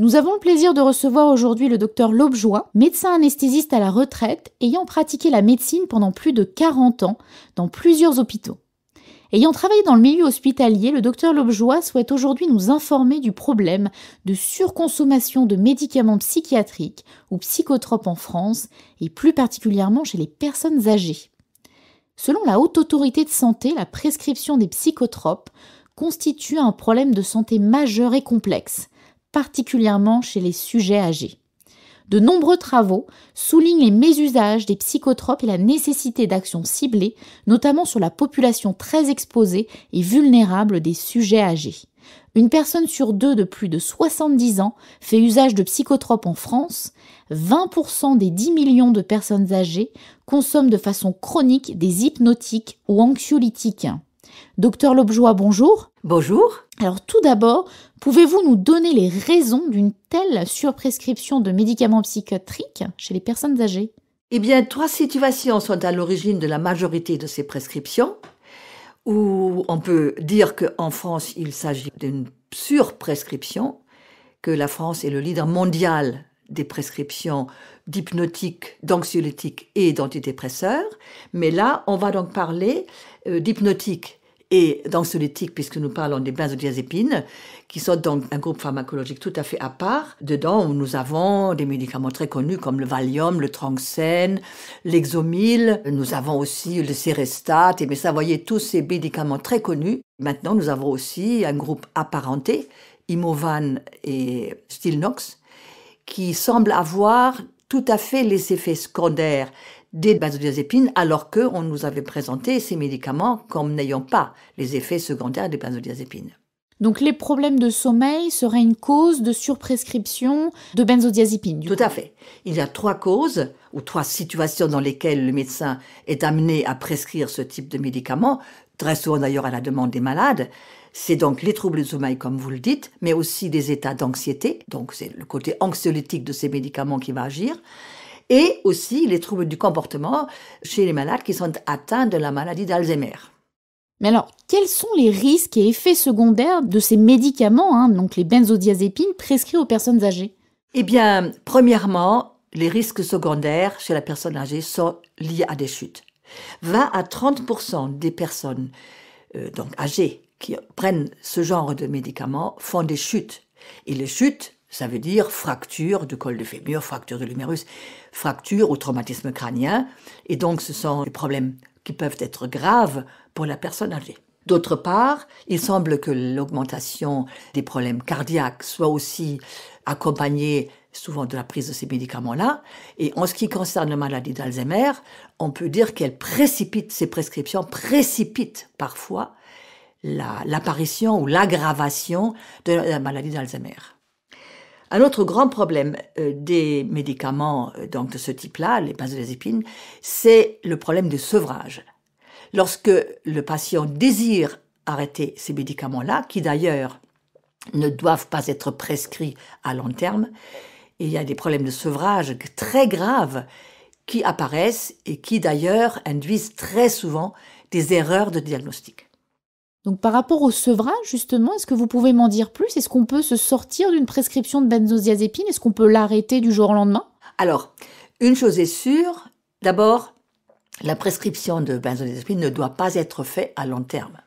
Nous avons le plaisir de recevoir aujourd'hui le docteur Lobjoie, médecin anesthésiste à la retraite, ayant pratiqué la médecine pendant plus de 40 ans dans plusieurs hôpitaux. Ayant travaillé dans le milieu hospitalier, le docteur Lobjoie souhaite aujourd'hui nous informer du problème de surconsommation de médicaments psychiatriques ou psychotropes en France, et plus particulièrement chez les personnes âgées. Selon la haute autorité de santé, la prescription des psychotropes constitue un problème de santé majeur et complexe particulièrement chez les sujets âgés. De nombreux travaux soulignent les mésusages des psychotropes et la nécessité d'actions ciblées, notamment sur la population très exposée et vulnérable des sujets âgés. Une personne sur deux de plus de 70 ans fait usage de psychotropes en France, 20% des 10 millions de personnes âgées consomment de façon chronique des hypnotiques ou anxiolytiques. Docteur Lobjoie, bonjour. Bonjour. Alors tout d'abord, pouvez-vous nous donner les raisons d'une telle surprescription de médicaments psychiatriques chez les personnes âgées Eh bien, trois situations sont à l'origine de la majorité de ces prescriptions, où on peut dire qu'en France, il s'agit d'une surprescription, que la France est le leader mondial des prescriptions d'hypnotiques, d'anxiolytiques et d'antidépresseurs. Mais là, on va donc parler euh, d'hypnotiques et dans d'anxiolytiques, puisque nous parlons des benzodiazépines, qui sont donc un groupe pharmacologique tout à fait à part. Dedans, nous avons des médicaments très connus comme le Valium, le Tranxène, l'Exomil. Nous avons aussi le Cérestat. Et mais ça, voyez, tous ces médicaments très connus. Maintenant, nous avons aussi un groupe apparenté, Imovan et Stilnox, qui semble avoir tout à fait les effets secondaires des benzodiazépines alors qu'on nous avait présenté ces médicaments comme n'ayant pas les effets secondaires des benzodiazépines. Donc les problèmes de sommeil seraient une cause de surprescription de benzodiazépines. Tout à fait. Il y a trois causes ou trois situations dans lesquelles le médecin est amené à prescrire ce type de médicament, très souvent d'ailleurs à la demande des malades. C'est donc les troubles de sommeil, comme vous le dites, mais aussi des états d'anxiété. Donc c'est le côté anxiolytique de ces médicaments qui va agir et aussi les troubles du comportement chez les malades qui sont atteints de la maladie d'Alzheimer. Mais alors, quels sont les risques et effets secondaires de ces médicaments, hein, donc les benzodiazépines, prescrits aux personnes âgées Eh bien, premièrement, les risques secondaires chez la personne âgée sont liés à des chutes. 20 à 30% des personnes euh, donc âgées qui prennent ce genre de médicaments font des chutes. Et les chutes ça veut dire fracture du col de fémur, fracture de l'humérus, fracture ou traumatisme crânien. Et donc, ce sont des problèmes qui peuvent être graves pour la personne âgée. D'autre part, il semble que l'augmentation des problèmes cardiaques soit aussi accompagnée souvent de la prise de ces médicaments-là. Et en ce qui concerne la maladie d'Alzheimer, on peut dire qu'elle précipite, ces prescriptions précipite parfois l'apparition ou l'aggravation de la maladie d'Alzheimer. Un autre grand problème euh, des médicaments euh, donc de ce type-là, les benzodiazépines, c'est le problème de sevrage. Lorsque le patient désire arrêter ces médicaments-là, qui d'ailleurs ne doivent pas être prescrits à long terme, il y a des problèmes de sevrage très graves qui apparaissent et qui d'ailleurs induisent très souvent des erreurs de diagnostic. Donc par rapport au sevrage, justement, est-ce que vous pouvez m'en dire plus Est-ce qu'on peut se sortir d'une prescription de benzodiazépine Est-ce qu'on peut l'arrêter du jour au lendemain Alors, une chose est sûre, d'abord, la prescription de benzodiazépine ne doit pas être faite à long terme.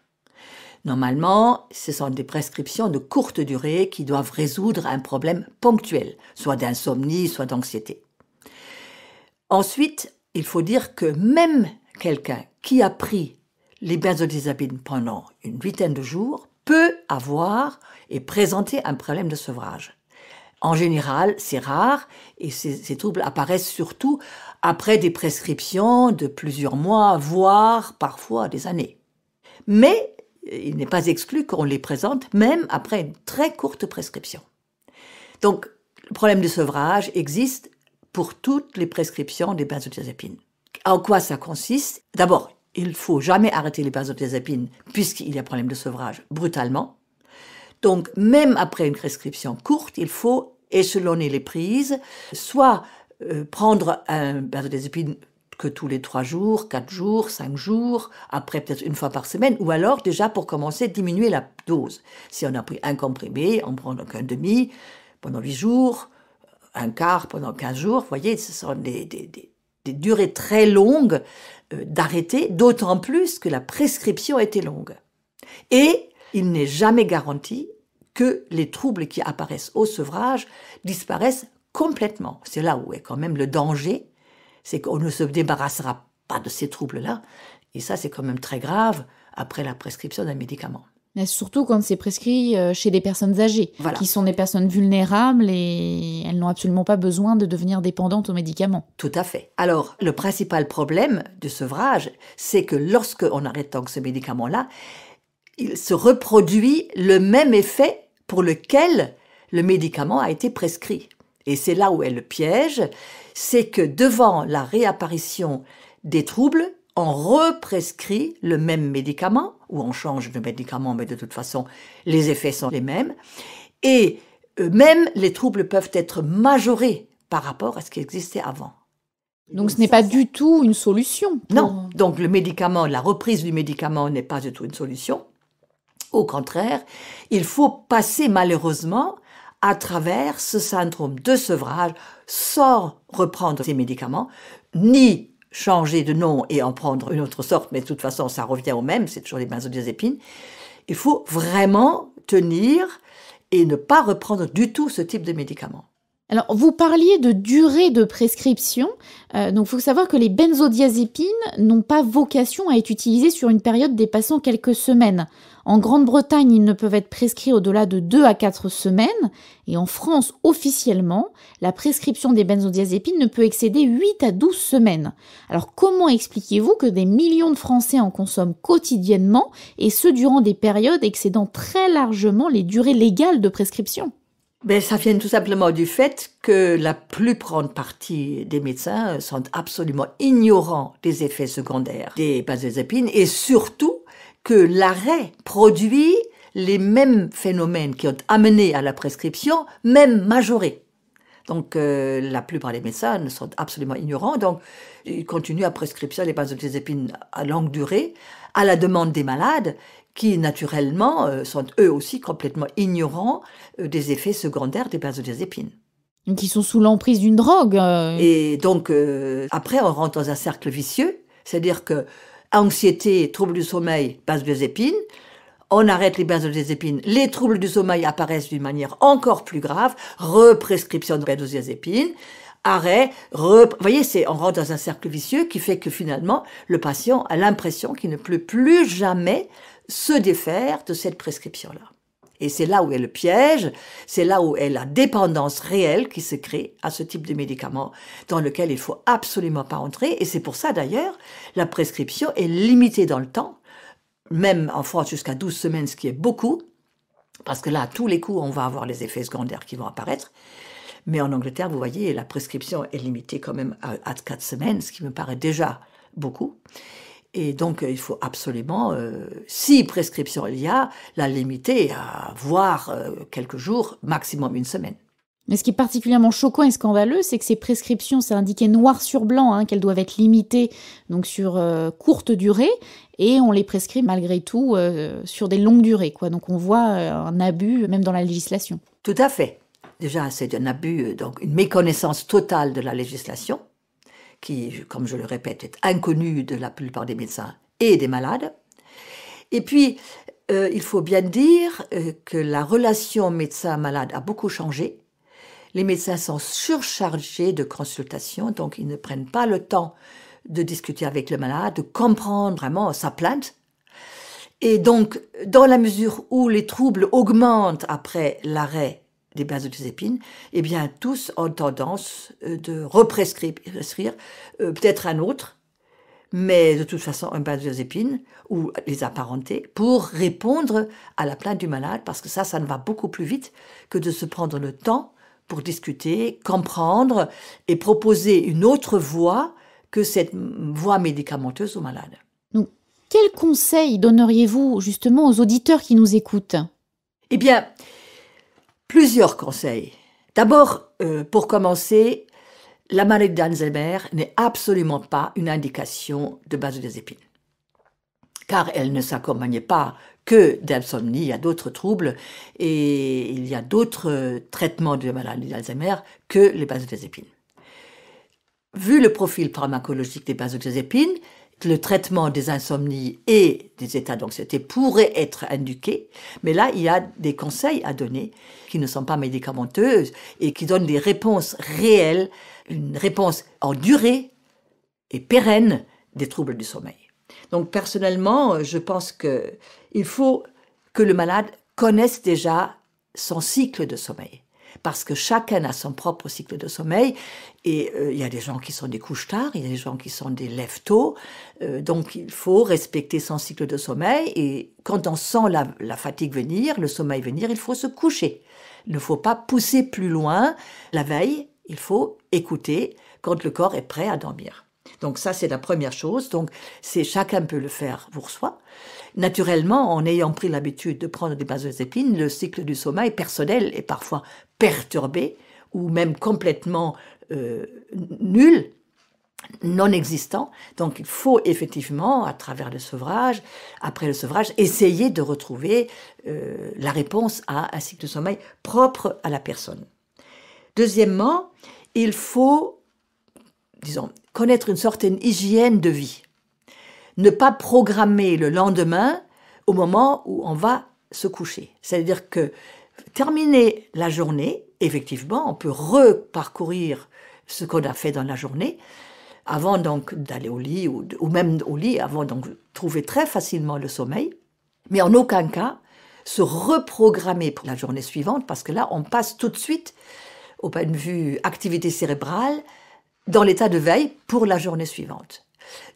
Normalement, ce sont des prescriptions de courte durée qui doivent résoudre un problème ponctuel, soit d'insomnie, soit d'anxiété. Ensuite, il faut dire que même quelqu'un qui a pris les benzodiazépines pendant une huitaine de jours peut avoir et présenter un problème de sevrage. En général, c'est rare et ces, ces, troubles apparaissent surtout après des prescriptions de plusieurs mois, voire parfois des années. Mais euh, il n'est pas exclu qu'on les présente même après une très courte prescription. Donc, le problème de sevrage existe pour toutes les prescriptions des benzodiazépines. En quoi ça consiste D'abord, il faut jamais arrêter les benzodiazépines puisqu'il y a problème de sevrage brutalement. Donc, même après une prescription courte, il faut échelonner les prises, soit euh, prendre un benzodiazépine que tous les trois jours, quatre jours, cinq jours, après peut-être une fois par semaine, ou alors déjà pour commencer diminuer la dose. Si on a pris un comprimé, on prend donc un demi pendant huit jours, un quart pendant quinze jours, vous voyez, ce sont des, des des durées très longues euh, d'arrêter, d'autant plus que la prescription était longue. Et il n'est jamais garanti que les troubles qui apparaissent au sevrage disparaissent complètement. C'est là où est quand même le danger, c'est qu'on ne se débarrassera pas de ces troubles-là, et ça c'est quand même très grave après la prescription d'un médicament. Mais surtout quand c'est prescrit euh, chez des personnes âgées, qui sont des personnes vulnérables et elles n'ont absolument pas besoin de devenir dépendantes aux médicaments. Tout à fait. Alors, le principal problème du sevrage, c'est que lorsque on arrête donc ce médicament-là, il se reproduit le même effet pour lequel le médicament a été prescrit. Et c'est là où est le piège, c'est que devant la réapparition des troubles, on represcrit le même médicament, ou on change de médicament, mais de toute façon, les effets sont les mêmes. Et euh, même les troubles peuvent être majorés par rapport à ce qui existait avant. Donc ce n'est pas du tout une solution. Non, donc le médicament, la reprise du médicament n'est pas du tout une solution. Au contraire, il faut passer malheureusement à travers ce syndrome de sevrage sans reprendre ces médicaments, ni changer de nom et en prendre une autre sorte, mais de toute façon, ça revient au même, c'est toujours les benzodiazépines. Il faut vraiment tenir et ne pas reprendre du tout ce type de médicament. Alors, vous parliez de durée de prescription. Euh, donc, il faut savoir que les benzodiazépines n'ont pas vocation à être utilisées sur une période dépassant quelques semaines. En Grande-Bretagne, ils ne peuvent être prescrits au-delà de 2 à 4 semaines. Et en France, officiellement, la prescription des benzodiazépines ne peut excéder 8 à 12 semaines. Alors comment expliquez-vous que des millions de Français en consomment quotidiennement et ce durant des périodes excédant très largement les durées légales de prescription mais ben, ça vient tout simplement du fait que la plus grande partie des médecins euh, sont absolument ignorants des effets secondaires des benzodiazépines et surtout que l'arrêt produit les mêmes phénomènes qui ont amené à la prescription, même majorés. Donc euh, la plupart des médecins sont absolument ignorants, donc ils continuent à prescrire les benzodiazépines à longue durée, à la demande des malades, qui naturellement euh, sont eux aussi complètement ignorants euh, des effets secondaires des benzodiazépines. Qui sont sous l'emprise d'une drogue. Euh. Et donc, après, on rentre dans un cercle vicieux, c'est-à-dire que anxiété, troubles du sommeil, benzodiazépines, on arrête les benzodiazépines, les troubles du sommeil apparaissent d'une manière encore plus grave, represcription de benzodiazépines, arrêt, vous voyez, c'est, on rentre dans un cercle vicieux qui fait que finalement, le patient a l'impression qu'il ne pleut plus jamais se défaire de cette prescription-là. Et c'est là où est le piège, c'est là où est la dépendance réelle qui se crée à ce type de médicament dans lequel il faut absolument pas entrer. Et c'est pour ça d'ailleurs, la prescription est limitée dans le temps, même en France jusqu'à 12 semaines, ce qui est beaucoup, parce que là, à tous les coups, on va avoir les effets secondaires qui vont apparaître. Mais en Angleterre, vous voyez, la prescription est limitée quand même à, à 4 semaines, ce qui me paraît déjà beaucoup. Et donc, euh, il faut absolument, euh, si prescription il y a, la limiter à voir euh, quelques jours, maximum une semaine. Mais ce qui est particulièrement choquant et scandaleux, c'est que ces prescriptions, c'est indiqué noir sur blanc, hein, qu'elles doivent être limitées donc sur courte durée, et on les prescrit malgré tout sur des longues durées. Donc on voit un abus même dans la législation. Tout à fait. Déjà, c'est un abus, donc une méconnaissance totale de la législation qui, comme je le répète, est inconnu de la plupart des médecins et des malades. Et puis, euh, il faut bien dire euh, que la relation médecin-malade a beaucoup changé. Les médecins sont surchargés de consultations, donc ils ne prennent pas le temps de discuter avec le malade, de comprendre vraiment sa plainte. Et donc, dans la mesure où les troubles augmentent après l'arrêt des benzodiazépines, eh bien, tous ont tendance euh, de represcrire euh, peut-être un autre, mais de toute façon un benzodiazépine ou les apparenter pour répondre à la plainte du malade, parce que ça, ça ne va beaucoup plus vite que de se prendre le temps pour discuter, comprendre et proposer une autre voie que cette voie médicamenteuse au malade. Donc, quel conseil donneriez-vous justement aux auditeurs qui nous écoutent Eh bien, Plusieurs conseils. D'abord, euh, pour commencer, la maladie d'Alzheimer n'est absolument pas une indication de épines car elle ne s'accompagnait pas que d'insomnie, il y a d'autres troubles et il y a d'autres euh, traitements de la maladie d'Alzheimer que les benzodiazépines. Vu le profil pharmacologique des benzodiazépines, le traitement des insomnies et des états d'anxiété pourrait être indiqué, mais là, il y a des conseils à donner qui ne sont pas médicamenteuses et qui donnent des réponses réelles, une réponse en durée et pérenne des troubles du sommeil. Donc personnellement, je pense qu'il faut que le malade connaisse déjà son cycle de sommeil parce que chacun a son propre cycle de sommeil. Et euh, il y a des gens qui sont des couches tard, il y a des gens qui sont des lève tôt. Euh, donc il faut respecter son cycle de sommeil. Et quand on sent la fatigue venir, le sommeil venir, il faut se coucher. Il ne faut pas pousser plus loin la veille. Il faut écouter quand le corps est prêt à dormir. Donc ça, c'est la première chose. Donc c'est chacun peut le faire pour soi. Naturellement, en ayant pris l'habitude de prendre des benzodiazépines, le cycle du sommeil personnel est parfois perturbé ou même complètement euh, nul non existant. Donc il faut effectivement, à travers le sevrage, après le sevrage, essayer de retrouver euh, la réponse à un cycle de sommeil propre à la personne. Deuxièmement, il faut disons, connaître une certaine hygiène de vie. Ne pas programmer le lendemain au moment où on va se coucher. C'est-à-dire que terminer la journée, effectivement, on peut reparcourir ce qu'on a fait dans la journée, avant donc d'aller au lit, ou, même au lit, avant donc de trouver très facilement le sommeil, mais en aucun cas se reprogrammer pour la journée suivante, parce que là, on passe tout de suite au point de vue activité cérébrale, dans l'état de veille pour la journée suivante.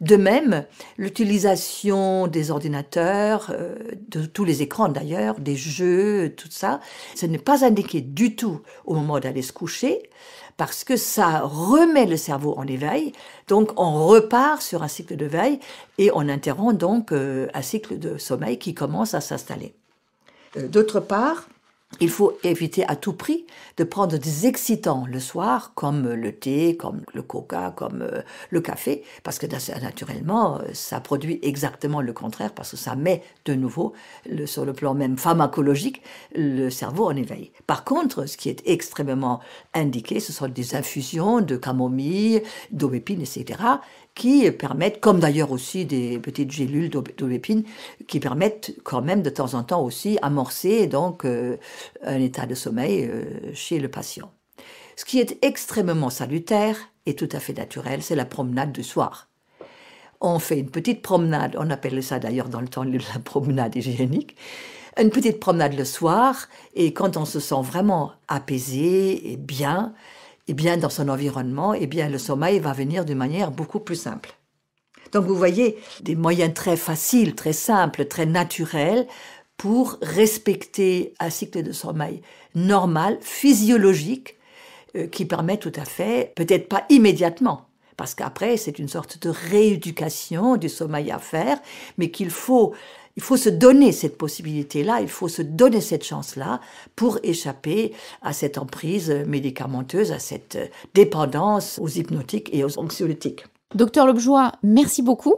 De même, l'utilisation des ordinateurs, euh, de tous les écrans d'ailleurs, des jeux, tout ça, ce n'est pas indiqué du tout au moment d'aller se coucher parce que ça remet le cerveau en éveil. Donc on repart sur un cycle de veille et on interrompt donc euh, un cycle de sommeil qui commence à s'installer. Euh, d'autre part, il faut éviter à tout prix de prendre des excitants le soir, comme le thé, comme le coca, comme euh, le café, parce que naturellement, euh, ça produit exactement le contraire, parce que ça met de nouveau, sur le plan même pharmacologique, le cerveau en éveil. Par contre, ce qui est extrêmement indiqué, ce sont des infusions de camomille, d'aubépine, etc., qui permettent, comme d'ailleurs aussi des petites gélules d'aubépine, qui permettent quand même de temps en temps aussi amorcer donc euh, un état de sommeil euh, chez le patient. Ce qui est extrêmement salutaire et tout à fait naturel, c'est la promenade du soir. On fait une petite promenade, on appelle ça d'ailleurs dans le temps la promenade hygiénique, une petite promenade le soir, et quand on se sent vraiment apaisé et bien, et eh bien, dans son environnement, et eh bien, le sommeil va venir d'une manière beaucoup plus simple. Donc vous voyez des moyens très faciles, très simples, très naturels pour respecter un cycle de sommeil normal, physiologique, euh, qui permet tout à fait, peut-être pas immédiatement, parce qu'après c'est une sorte de rééducation du sommeil à faire, mais qu'il faut il faut se donner cette possibilité-là, il faut se donner cette chance-là pour échapper à cette emprise médicamenteuse, à cette dépendance aux hypnotiques et aux anxiolytiques. Docteur Lobjoie, merci beaucoup.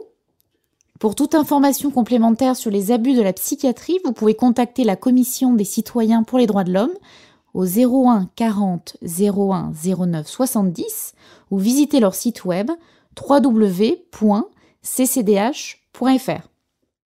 Pour toute information complémentaire sur les abus de la psychiatrie, vous pouvez contacter la Commission des citoyens pour les droits de l'homme au 01 40 01 09 70 ou visiter leur site web www.ccdh.fr.